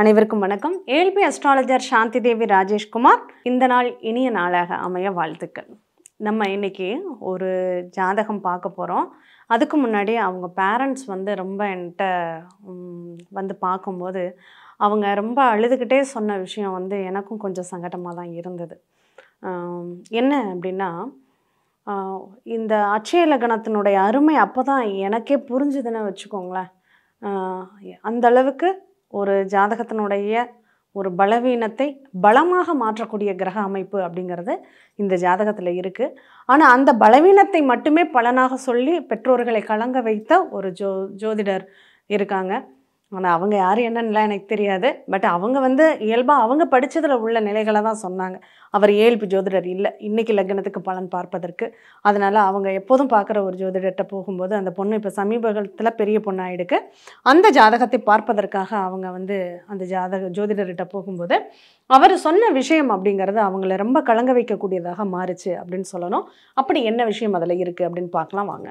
அனைவருக்கும் வணக்கம் ஏழ்பி அஸ்ட்ராலஜர் சாந்தி தேவி ராஜேஷ்குமார் இந்த நாள் இனிய நாளாக அமைய வாழ்த்துக்கள் நம்ம இன்றைக்கி ஒரு ஜாதகம் பார்க்க போகிறோம் அதுக்கு முன்னாடி அவங்க பேரண்ட்ஸ் வந்து ரொம்ப என்கிட்ட வந்து பார்க்கும்போது அவங்க ரொம்ப அழுதுகிட்டே சொன்ன விஷயம் வந்து எனக்கும் கொஞ்சம் சங்கடமாக தான் இருந்தது என்ன அப்படின்னா இந்த அச்சய லக்னத்தினுடைய அருமை அப்போ தான் எனக்கே புரிஞ்சுதுன்னு வச்சுக்கோங்களேன் அந்தளவுக்கு ஒரு ஜாதகத்தினுடைய ஒரு பலவீனத்தை பலமாக மாற்றக்கூடிய கிரக அமைப்பு அப்படிங்கிறது இந்த ஜாதகத்தில் இருக்குது ஆனால் அந்த பலவீனத்தை மட்டுமே பலனாக சொல்லி பெற்றோர்களை கலங்க வைத்த ஒரு ஜோ ஜோதிடர் இருக்காங்க ஆனால் அவங்க யார் என்னன்னுலாம் எனக்கு தெரியாது பட் அவங்க வந்து இயல்பாக அவங்க படித்ததில் உள்ள நிலைகளை தான் சொன்னாங்க அவர் இயல்பு ஜோதிடர் இல்லை இன்றைக்கி லக்னத்துக்கு பலன் பார்ப்பதற்கு அதனால் அவங்க எப்போதும் பார்க்குற ஒரு ஜோதிடர்கிட்ட போகும்போது அந்த பொண்ணு இப்போ சமீபத்தில் பெரிய பொண்ணாயிடுக்கு அந்த ஜாதகத்தை பார்ப்பதற்காக அவங்க வந்து அந்த ஜாதக ஜோதிடர்கிட்ட போகும்போது அவர் சொன்ன விஷயம் அப்படிங்கிறது அவங்கள ரொம்ப கலங்க வைக்கக்கூடியதாக மாறுச்சு அப்படின்னு சொல்லணும் அப்படி என்ன விஷயம் அதில் இருக்குது அப்படின்னு பார்க்கலாம் வாங்க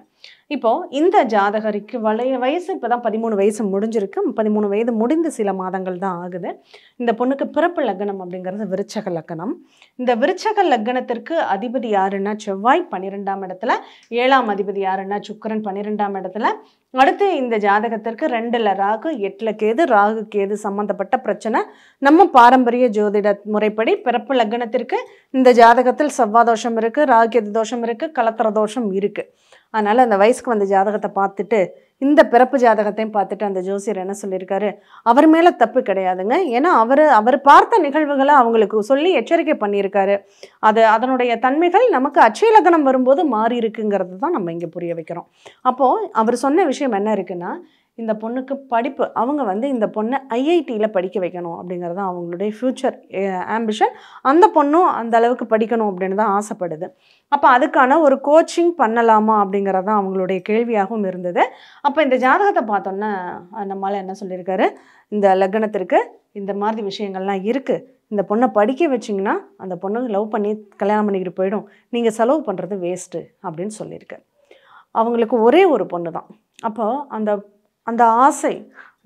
இப்போது இந்த ஜாதகருக்கு வளைய வயசு இப்போ தான் பதிமூணு வயசு முடிஞ்சிருக்கு பதிமூணு வயது முடிந்து சில மாதங்கள் தான் ஆகுது இந்த பொண்ணுக்கு பிறப்பு லக்னம் அப்படிங்கிறது விருச்சக லக்னம் இந்த விருச்சக லக்னத்திற்கு அதிபதி யாருன்னா செவ்வாய் பன்னிரெண்டாம் இடத்துல ஏழாம் அதிபதி யாருன்னா சுக்கரன் பன்னிரெண்டாம் இடத்துல அடுத்து இந்த ஜாதகத்திற்கு ரெண்டில் ராகு எட்டில் கேது ராகு கேது சம்மந்தப்பட்ட பிரச்சனை நம்ம பாரம்பரிய ஜோதிட முறைப்படி பிறப்பு லக்னத்திற்கு இந்த ஜாதகத்தில் தோஷம் இருக்குது ராகு கேது தோஷம் இருக்குது கலத்திர தோஷம் இருக்குது அதனால் அந்த வயசுக்கு வந்த ஜாதகத்தை பார்த்துட்டு இந்த பிறப்பு ஜாதகத்தையும் பார்த்துட்டு அந்த ஜோசியர் என்ன சொல்லியிருக்காரு அவர் மேலே தப்பு கிடையாதுங்க ஏன்னா அவர் அவர் பார்த்த நிகழ்வுகளை அவங்களுக்கு சொல்லி எச்சரிக்கை பண்ணியிருக்காரு அது அதனுடைய தன்மைகள் நமக்கு அச்சயலக்கணம் வரும்போது மாறி இருக்குங்கிறது தான் நம்ம இங்கே புரிய வைக்கிறோம் அப்போது அவர் சொன்ன விஷயம் என்ன இருக்குன்னா இந்த பொண்ணுக்கு படிப்பு அவங்க வந்து இந்த பொண்ணை ஐஐடியில் படிக்க வைக்கணும் அப்படிங்கிறது தான் அவங்களுடைய ஃப்யூச்சர் ஆம்பிஷன் அந்த பொண்ணும் அந்த அளவுக்கு படிக்கணும் அப்படின்னு தான் ஆசைப்படுது அப்போ அதுக்கான ஒரு கோச்சிங் பண்ணலாமா அப்படிங்கிறது தான் அவங்களுடைய கேள்வியாகவும் இருந்தது அப்போ இந்த ஜாதகத்தை பார்த்தோன்னே நம்மளால் என்ன சொல்லியிருக்காரு இந்த லக்னத்திற்கு இந்த மாதிரி விஷயங்கள்லாம் இருக்குது இந்த பொண்ணை படிக்க வச்சிங்கன்னா அந்த பொண்ணை லவ் பண்ணி கல்யாணம் பண்ணிக்கிட்டு போயிடும் நீங்கள் செலவு பண்ணுறது வேஸ்ட்டு அப்படின்னு சொல்லியிருக்கு அவங்களுக்கு ஒரே ஒரு பொண்ணு தான் அப்போது அந்த அந்த ஆசை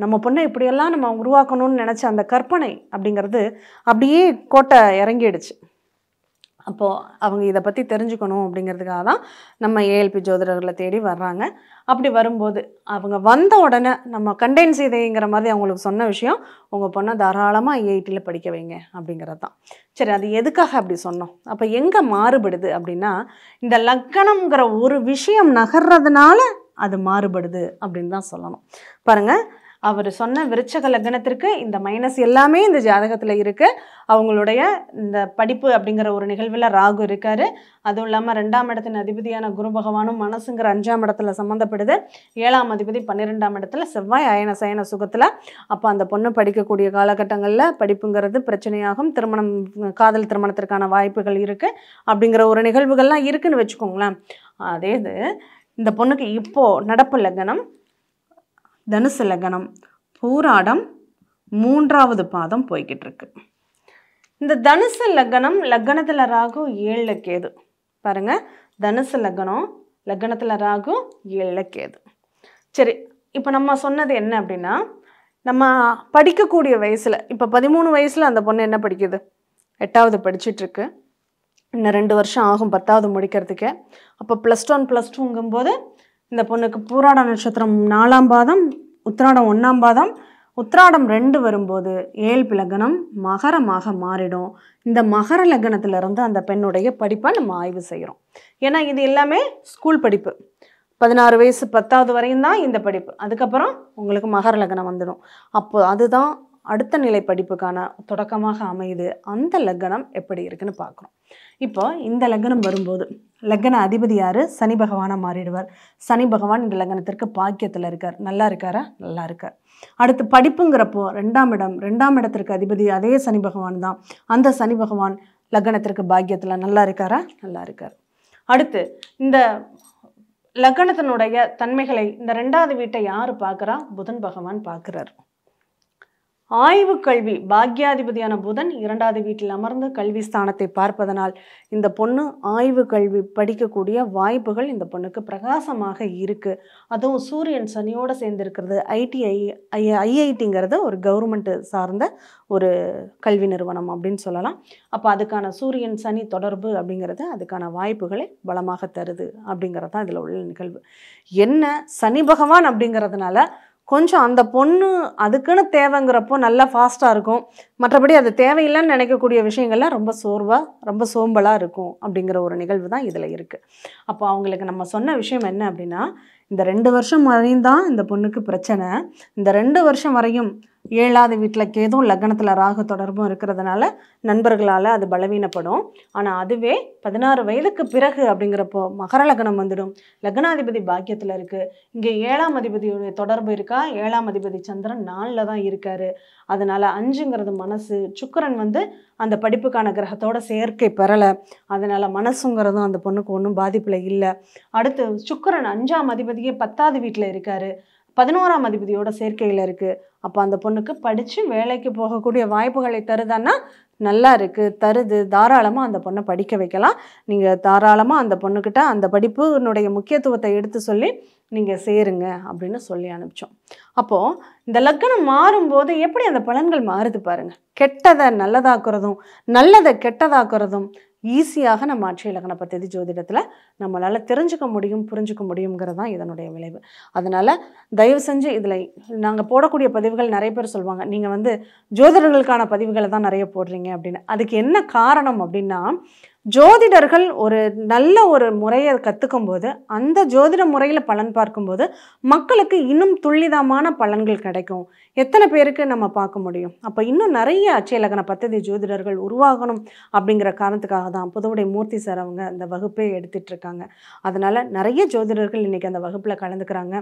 நம்ம பொண்ணை இப்படியெல்லாம் நம்ம உருவாக்கணும்னு நினச்ச அந்த கற்பனை அப்படிங்கிறது அப்படியே கோட்டை இறங்கிடுச்சு அப்போது அவங்க இதை பற்றி தெரிஞ்சுக்கணும் அப்படிங்கிறதுக்காக தான் நம்ம ஏஎல்பி ஜோதிடர்களை தேடி வர்றாங்க அப்படி வரும்போது அவங்க வந்த உடனே நம்ம கண்டெயின் செய்தைங்கிற மாதிரி அவங்களுக்கு சொன்ன விஷயம் உங்கள் பொண்ணை தாராளமாக ஐஐடியில் படிக்க வைங்க அப்படிங்கிறது தான் சரி அது எதுக்காக அப்படி சொன்னோம் அப்போ எங்கே மாறுபடுது அப்படின்னா இந்த லக்கணங்கிற ஒரு விஷயம் நகர்றதுனால அது மாறுபடுது அப்படின்னு தான் சொல்லணும் பாருங்கள் அவர் சொன்ன விருட்சக லக்னத்திற்கு இந்த மைனஸ் எல்லாமே இந்த ஜாதகத்தில் இருக்குது அவங்களுடைய இந்த படிப்பு அப்படிங்கிற ஒரு நிகழ்வில் ராகு இருக்கார் அதுவும் இல்லாமல் ரெண்டாம் இடத்தின் அதிபதியான குரு பகவானும் மனசுங்கிற அஞ்சாம் இடத்துல சம்மந்தப்படுது ஏழாம் அதிபதி பன்னிரெண்டாம் இடத்துல செவ்வாய் அயன சயன சுகத்தில் அப்போ அந்த பொண்ணு படிக்கக்கூடிய காலகட்டங்களில் படிப்புங்கிறது பிரச்சனையாகும் திருமணம் காதல் திருமணத்திற்கான வாய்ப்புகள் இருக்குது அப்படிங்கிற ஒரு நிகழ்வுகள்லாம் இருக்குதுன்னு வச்சுக்கோங்களேன் அதே இது இந்த பொண்ணுக்கு இப்போது நடப்பு லக்னம் தனுசு லக்னம் பூராடம் மூன்றாவது பாதம் போய்கிட்டு இருக்கு இந்த தனுசு லக்னம் லக்னத்தில் ராகு ஏழு கேது பாருங்க தனுசு லக்னம் லக்னத்தில் ராகு ஏழு கேது சரி இப்போ நம்ம சொன்னது என்ன அப்படின்னா நம்ம படிக்கக்கூடிய வயசில் இப்போ பதிமூணு வயசில் அந்த பொண்ணு என்ன படிக்குது எட்டாவது படிச்சுட்ருக்கு இன்னும் ரெண்டு வருஷம் ஆகும் பத்தாவது முடிக்கிறதுக்கு அப்போ ப்ளஸ் ஒன் ப்ளஸ் டூங்கும்போது இந்த பொண்ணுக்கு பூராட நட்சத்திரம் நாலாம் பாதம் உத்திராடம் ஒன்றாம் பாதம் உத்திராடம் ரெண்டு வரும்போது ஏழ்பு லக்னம் மகரமாக மாறிடும் இந்த மகர லக்னத்திலிருந்து அந்த பெண்ணுடைய படிப்பை நம்ம ஆய்வு செய்கிறோம் ஏன்னா இது எல்லாமே ஸ்கூல் படிப்பு பதினாறு வயசு பத்தாவது வரையும் தான் இந்த படிப்பு அதுக்கப்புறம் உங்களுக்கு மகர லக்னம் வந்துடும் அப்போது அதுதான் அடுத்த நிலை படிப்புக்கான தொடக்கமாக அமையுது அந்த லக்கணம் எப்படி இருக்குன்னு பார்க்குறோம் இப்போ இந்த லக்கணம் வரும்போது லக்கண அதிபதி யார் சனி பகவானாக மாறிடுவார் சனி பகவான் இந்த லக்கணத்திற்கு பாக்கியத்தில் இருக்கார் நல்லா இருக்காரா நல்லா இருக்கார் அடுத்து படிப்புங்கிறப்போ ரெண்டாம் இடம் ரெண்டாம் இடத்திற்கு அதிபதி அதே சனி பகவான் தான் அந்த சனி பகவான் லக்கணத்திற்கு பாக்கியத்தில் நல்லா இருக்காரா நல்லா இருக்கார் அடுத்து இந்த லக்கணத்தினுடைய தன்மைகளை இந்த ரெண்டாவது வீட்டை யார் பார்க்குறா புதன் பகவான் பார்க்குறாரு ஆய்வு கல்வி பாக்யாதிபதியான புதன் இரண்டாவது வீட்டில் அமர்ந்து கல்வி ஸ்தானத்தை பார்ப்பதனால் இந்த பொண்ணு ஆய்வு கல்வி படிக்கக்கூடிய வாய்ப்புகள் இந்த பொண்ணுக்கு பிரகாசமாக இருக்குது அதுவும் சூரியன் சனியோடு சேர்ந்துருக்கிறது ஐடிஐ ஐஐடிங்கிறது ஒரு கவர்மெண்ட்டு சார்ந்த ஒரு கல்வி நிறுவனம் அப்படின்னு சொல்லலாம் அப்போ அதுக்கான சூரியன் சனி தொடர்பு அப்படிங்கிறது அதுக்கான வாய்ப்புகளை பலமாக தருது அப்படிங்கிறது தான் இதில் உள்ள நிகழ்வு என்ன சனி பகவான் அப்படிங்கிறதுனால கொஞ்சம் அந்த பொண்ணு அதுக்குன்னு தேவைங்கிறப்போ நல்லா ஃபாஸ்ட்டாக இருக்கும் மற்றபடி அது தேவையில்லைன்னு நினைக்கக்கூடிய விஷயங்கள்லாம் ரொம்ப சோர்வாக ரொம்ப சோம்பலாக இருக்கும் அப்படிங்கிற ஒரு நிகழ்வு தான் இதில் இருக்குது அப்போ அவங்களுக்கு நம்ம சொன்ன விஷயம் என்ன அப்படின்னா இந்த ரெண்டு வருஷம் வரையும் தான் இந்த பொண்ணுக்கு பிரச்சனை இந்த ரெண்டு வருஷம் வரையும் ஏழாவது வீட்டில் கேதும் லக்னத்தில் ராகு தொடர்பும் இருக்கிறதுனால நண்பர்களால் அது பலவீனப்படும் ஆனால் அதுவே பதினாறு வயதுக்கு பிறகு அப்படிங்கிறப்போ மகர லக்னம் வந்துடும் லக்னாதிபதி பாக்கியத்தில் இருக்குது இங்கே ஏழாம் அதிபதியுடைய தொடர்பு இருக்கா ஏழாம் அதிபதி சந்திரன் நாளில் தான் இருக்கார் அதனால் அஞ்சுங்கிறது மனசு சுக்கரன் வந்து அந்த படிப்புக்கான கிரகத்தோட சேர்க்கை பெறலை அதனால் மனசுங்கிறதும் அந்த பொண்ணுக்கு ஒன்றும் பாதிப்பில் இல்லை அடுத்து சுக்கரன் அஞ்சாம் அதிபதியே பத்தாவது வீட்டில் இருக்கார் பதினோராம் அதிபதியோட சேர்க்கையில் இருக்குது அப்போ அந்த பொண்ணுக்கு படித்து வேலைக்கு போகக்கூடிய வாய்ப்புகளை தருதான்னா நல்லா இருக்குது தருது தாராளமாக அந்த பொண்ணை படிக்க வைக்கலாம் நீங்கள் தாராளமாக அந்த பொண்ணுக்கிட்ட அந்த படிப்புனுடைய முக்கியத்துவத்தை எடுத்து சொல்லி நீங்கள் சேருங்க அப்படின்னு சொல்லி அனுப்பிச்சோம் அப்போது இந்த லக்கணம் மாறும்போது எப்படி அந்த பலன்கள் மாறுது பாருங்கள் கெட்டதை நல்லதாக்குறதும் நல்லதை கெட்டதாக்குறதும் ஈஸியாக நம்ம ஆட்சி இலக்கண பத்ததி ஜோதிடத்தில் நம்மளால் தெரிஞ்சுக்க முடியும் புரிஞ்சுக்க முடியுங்கிறது தான் இதனுடைய விளைவு அதனால் தயவு செஞ்சு இதில் நாங்கள் போடக்கூடிய பதிவுகள் நிறைய பேர் சொல்லுவாங்க நீங்கள் வந்து ஜோதிடர்களுக்கான பதிவுகளை தான் நிறைய போடுறீங்க அப்படின்னு அதுக்கு என்ன காரணம் அப்படின்னா ஜோதிடர்கள் ஒரு நல்ல ஒரு முறையை கற்றுக்கும் போது அந்த ஜோதிட முறையில் பலன் பார்க்கும்போது மக்களுக்கு இன்னும் துல்லிதமான பலன்கள் கிடைக்கும் எத்தனை பேருக்கு நம்ம பார்க்க முடியும் அப்போ இன்னும் நிறைய அச்சயலகன பத்ததி ஜோதிடர்கள் உருவாகணும் அப்படிங்கிற காரணத்துக்காக தான் புதுவுடைய மூர்த்தி சார் அவங்க அந்த வகுப்பே எடுத்துகிட்டு இருக்காங்க அதனால் நிறைய ஜோதிடர்கள் இன்றைக்கி அந்த வகுப்பில் கலந்துக்கிறாங்க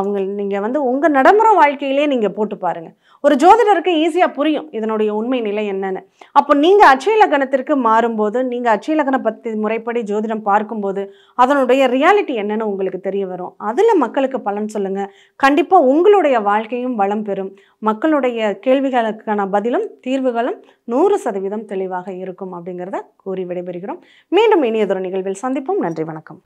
அவங்க நீங்கள் வந்து உங்கள் நடைமுறை வாழ்க்கையிலே நீங்கள் போட்டு பாருங்கள் ஒரு ஜோதிடருக்கு ஈஸியாக புரியும் இதனுடைய உண்மை நிலை என்னென்னு அப்போ நீங்கள் அச்சயலகணத்திற்கு மாறும்போது நீங்கள் லக்ன பத்தி முறைப்படி ஜோதிடம் பார்க்கும்போது அதனுடைய ரியாலிட்டி என்னன்னு உங்களுக்கு தெரிய வரும் அதில் மக்களுக்கு பலன் சொல்லுங்கள் கண்டிப்பாக உங்களுடைய வாழ்க்கையும் வளம் பெறும் மக்களுடைய கேள்விகளுக்கான பதிலும் தீர்வுகளும் நூறு சதவீதம் தெளிவாக இருக்கும் அப்படிங்கிறத கூறி விடைபெறுகிறோம் மீண்டும் இனியதொரு நிகழ்வில் சந்திப்போம் நன்றி வணக்கம்